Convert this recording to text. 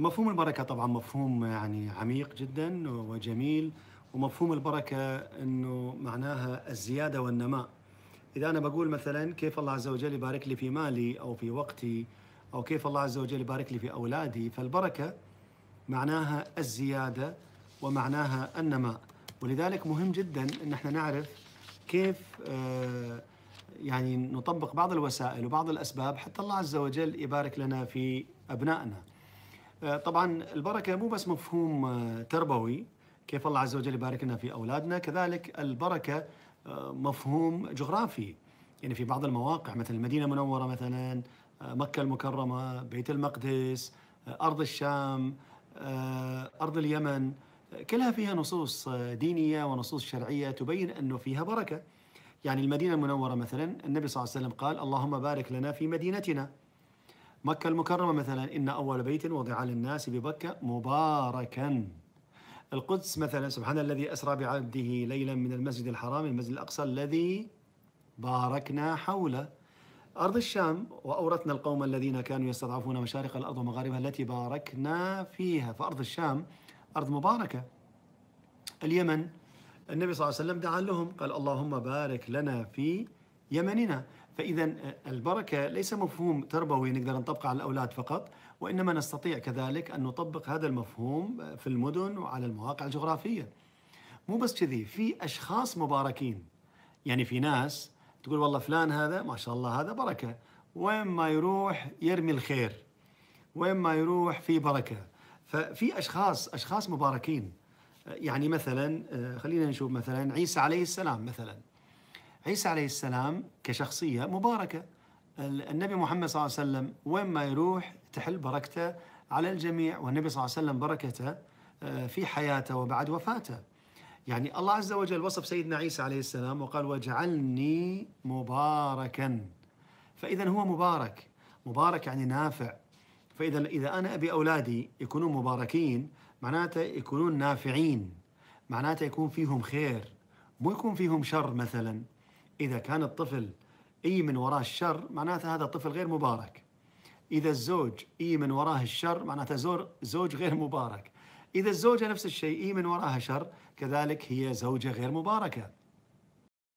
مفهوم البركة طبعا مفهوم يعني عميق جدا وجميل ومفهوم البركة أنه معناها الزيادة والنماء إذا أنا بقول مثلا كيف الله عز وجل يبارك لي في مالي أو في وقتي أو كيف الله عز وجل يبارك لي في أولادي فالبركة معناها الزيادة ومعناها النماء ولذلك مهم جدا أن احنا نعرف كيف آه، يعني نطبق بعض الوسائل وبعض الأسباب حتى الله عز وجل يبارك لنا في أبنائنا آه، طبعا البركة مو بس مفهوم آه، تربوي كيف الله عز وجل يبارك لنا في أولادنا كذلك البركة آه، مفهوم جغرافي يعني في بعض المواقع مثل المدينة المنورة مثلا مكة المكرمة بيت المقدس أرض الشام أرض اليمن كلها فيها نصوص دينية ونصوص شرعية تبين أنه فيها بركة يعني المدينة المنورة مثلا النبي صلى الله عليه وسلم قال اللهم بارك لنا في مدينتنا مكة المكرمة مثلا إن أول بيت وضع للناس ببكة مباركا القدس مثلا سبحان الذي أسرى بعبده ليلا من المسجد الحرام المسجد الأقصى الذي باركنا حوله أرض الشام وأورثنا القوم الذين كانوا يستضعفون مشارق الأرض ومغاربها التي باركنا فيها فأرض الشام أرض مباركة اليمن النبي صلى الله عليه وسلم دعا لهم قال اللهم بارك لنا في يمننا فإذا آه، البركة ليس مفهوم تربوي نقدر نطبقه على الأولاد فقط وإنما نستطيع كذلك أن نطبق هذا المفهوم آه، في المدن وعلى المواقع الجغرافية مو بس كذي في أشخاص مباركين يعني في ناس تقول والله فلان هذا ما شاء الله هذا بركة وين ما يروح يرمي الخير وين ما يروح في بركة ففي أشخاص أشخاص مباركين آه، يعني مثلا خلينا نشوف مثلا عيسى عليه السلام مثلا عيسى عليه السلام كشخصية مباركة النبي محمد صلى الله عليه وسلم وين ما يروح تحل بركته على الجميع والنبي صلى الله عليه وسلم بركته آه، في حياته وبعد وفاته يعني الله عز وجل وصف سيدنا عيسى عليه السلام وقال وجعلني مباركا فإذا هو مبارك مبارك يعني نافع فإذا إذا أنا أبي أولادي يكونون مباركين معناته يكونون نافعين معناته يكون فيهم خير مو يكون فيهم شر مثلا إذا كان الطفل إي من وراه الشر معناته هذا طفل غير مبارك إذا الزوج إي من وراه الشر معناته زور زوج غير مبارك إذا الزوجة نفس الشيء إي من وراها شر كذلك هي زوجة غير مباركة